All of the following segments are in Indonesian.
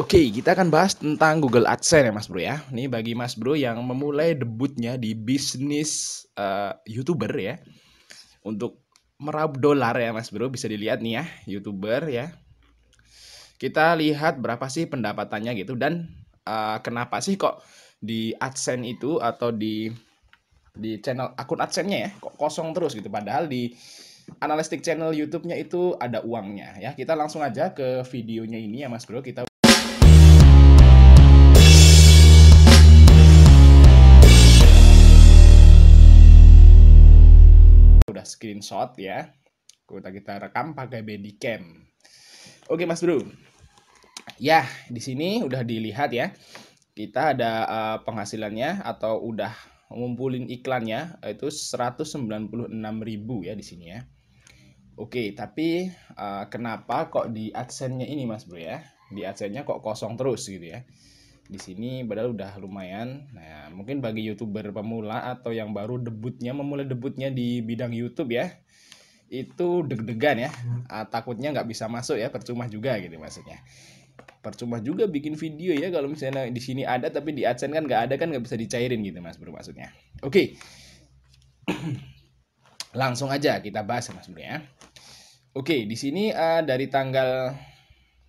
Oke, okay, kita akan bahas tentang Google AdSense ya Mas Bro ya. Ini bagi Mas Bro yang memulai debutnya di bisnis uh, YouTuber ya. Untuk meraup dolar ya Mas Bro, bisa dilihat nih ya, YouTuber ya. Kita lihat berapa sih pendapatannya gitu dan uh, kenapa sih kok di AdSense itu atau di di channel akun AdSense-nya ya kok kosong terus gitu padahal di analistik channel YouTube-nya itu ada uangnya ya. Kita langsung aja ke videonya ini ya Mas Bro, kita screenshot ya. Kita kita rekam pakai cam. Oke, Mas Bro. Ya, di sini udah dilihat ya. Kita ada uh, penghasilannya atau udah ngumpulin iklannya itu 196.000 ya di sini ya. Oke, tapi eh, kenapa kok di AdSense-nya ini Mas Bro ya? Di AdSense-nya kok kosong terus gitu ya? di sini padahal udah lumayan. Nah, mungkin bagi YouTuber pemula atau yang baru debutnya memulai debutnya di bidang YouTube ya. Itu deg-degan ya. Hmm. Ah, takutnya nggak bisa masuk ya, percuma juga gitu maksudnya. Percuma juga bikin video ya kalau misalnya di sini ada tapi di AdSense kan nggak ada kan nggak bisa dicairin gitu Mas Bro maksudnya. Oke. Okay. Langsung aja kita bahas ya, Mas Bro ya. Oke, okay, di sini uh, dari tanggal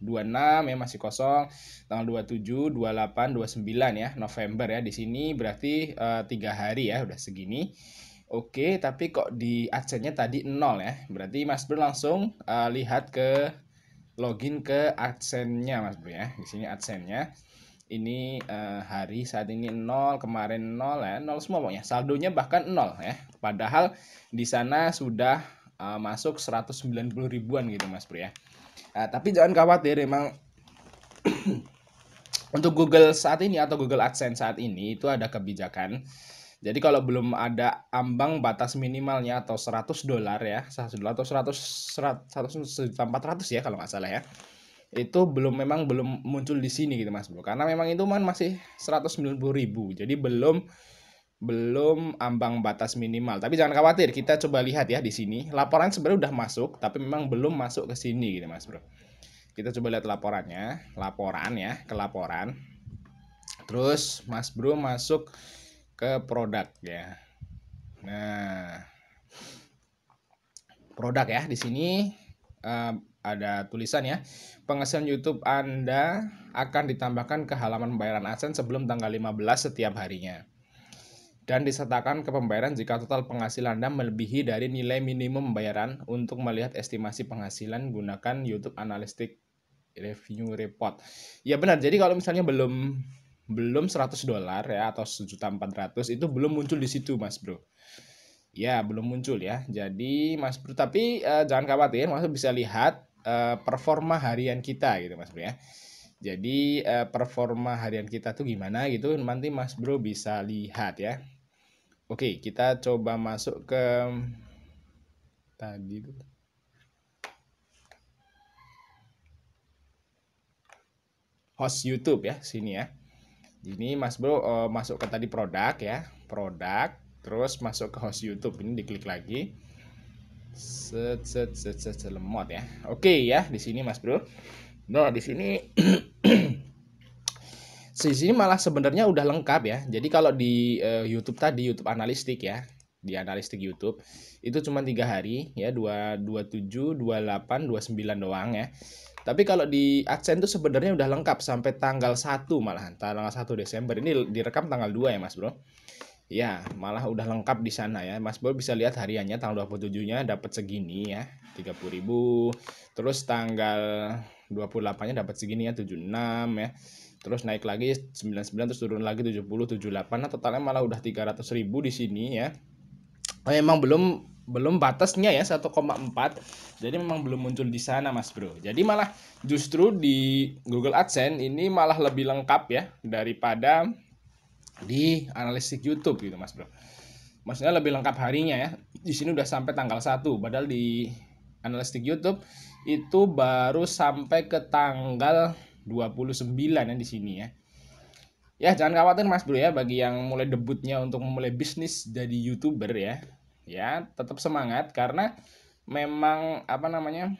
26 ya masih kosong tanggal 27 28 29 ya November ya di sini berarti eh, tiga uh, hari ya udah segini Oke, tapi kok di aksennya tadi nol ya. Berarti Mas Bro langsung uh, lihat ke login ke aksennya Mas Bro ya. Di sini aksennya Ini uh, hari saat ini nol kemarin nol ya, 0 semua pokoknya. Saldonya bahkan nol ya. Padahal di sana sudah uh, masuk 190 ribuan gitu Mas Bro ya. Nah, tapi jangan khawatir emang untuk Google saat ini atau Google AdSense saat ini itu ada kebijakan. Jadi kalau belum ada ambang batas minimalnya atau 100 dolar ya, 100 dolar atau 100 100 400 ya kalau nggak salah ya. Itu belum memang belum muncul di sini gitu Mas Bro. Karena memang itu man masih 190 ribu Jadi belum belum ambang batas minimal. Tapi jangan khawatir, kita coba lihat ya di sini. Laporan sebenarnya udah masuk, tapi memang belum masuk ke sini gitu Mas Bro. Kita coba lihat laporannya, laporan ya, ke laporan. Terus Mas Bro masuk ke produk ya. Nah, produk ya di sini uh, ada tulisan ya. Penghasilan YouTube Anda akan ditambahkan ke halaman pembayaran AdSense sebelum tanggal 15 setiap harinya dan disertakan ke pembayaran jika total penghasilan Anda melebihi dari nilai minimum pembayaran untuk melihat estimasi penghasilan gunakan YouTube Analytics Review Report. Ya benar, jadi kalau misalnya belum belum 100 dolar ya atau 1.400 itu belum muncul di situ Mas Bro. Ya, belum muncul ya. Jadi Mas Bro, tapi eh, jangan khawatir, Mas Bro bisa lihat eh, performa harian kita gitu Mas Bro ya. Jadi eh, performa harian kita tuh gimana gitu nanti Mas Bro bisa lihat ya. Oke, kita coba masuk ke tadi itu. Host YouTube ya, sini ya. Ini Mas Bro uh, masuk ke tadi produk ya, produk, terus masuk ke host YouTube ini diklik lagi. Set set set set, set lemot ya. Oke ya, di sini Mas Bro. Nah, di sini di sini malah sebenarnya udah lengkap ya. Jadi kalau di uh, YouTube tadi YouTube analistik ya, di analistik YouTube itu cuma tiga hari ya dua dua tujuh dua delapan dua sembilan doang ya. Tapi kalau di aksen itu sebenarnya udah lengkap sampai tanggal 1 malah tanggal 1 Desember. Ini direkam tanggal 2 ya, Mas Bro. Ya, malah udah lengkap di sana ya. Mas Bro bisa lihat hariannya tanggal 27-nya dapat segini ya, 30.000. Terus tanggal 28-nya dapat segini ya, 76 ya terus naik lagi 99 terus turun lagi 70 78 nah totalnya malah udah 300.000 ribu di sini ya memang oh, belum belum batasnya ya 1,4 jadi memang belum muncul di sana mas bro jadi malah justru di Google AdSense ini malah lebih lengkap ya daripada di analisis YouTube gitu mas bro maksudnya lebih lengkap harinya ya di sini udah sampai tanggal 1 padahal di analisis YouTube itu baru sampai ke tanggal 29 ya di sini ya. Ya, jangan khawatir Mas Bro ya bagi yang mulai debutnya untuk memulai bisnis jadi YouTuber ya. Ya, tetap semangat karena memang apa namanya?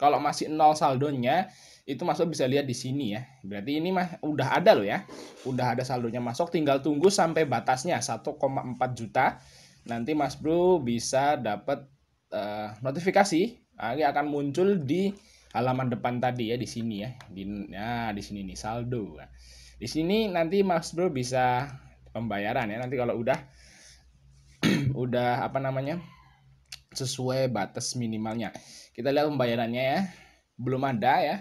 Kalau masih nol saldonya itu masuk bisa lihat di sini ya. Berarti ini mah udah ada loh ya. Udah ada saldonya masuk, tinggal tunggu sampai batasnya 1,4 juta. Nanti Mas Bro bisa dapat uh, eh, notifikasi ah, ini akan muncul di halaman depan tadi ya di sini ya di ya di sini nih saldo di sini nanti Mas Bro bisa pembayaran ya nanti kalau udah udah apa namanya sesuai batas minimalnya kita lihat pembayarannya ya belum ada ya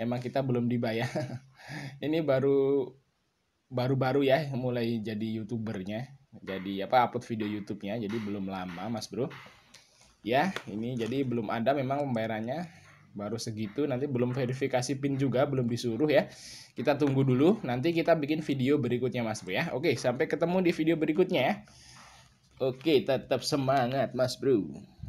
emang kita belum dibayar ini baru baru-baru ya mulai jadi youtubernya jadi apa upload video YouTube-nya jadi belum lama Mas Bro ya ini jadi belum ada memang pembayarannya baru segitu nanti belum verifikasi pin juga belum disuruh ya kita tunggu dulu nanti kita bikin video berikutnya mas bro ya oke sampai ketemu di video berikutnya ya oke tetap semangat mas bro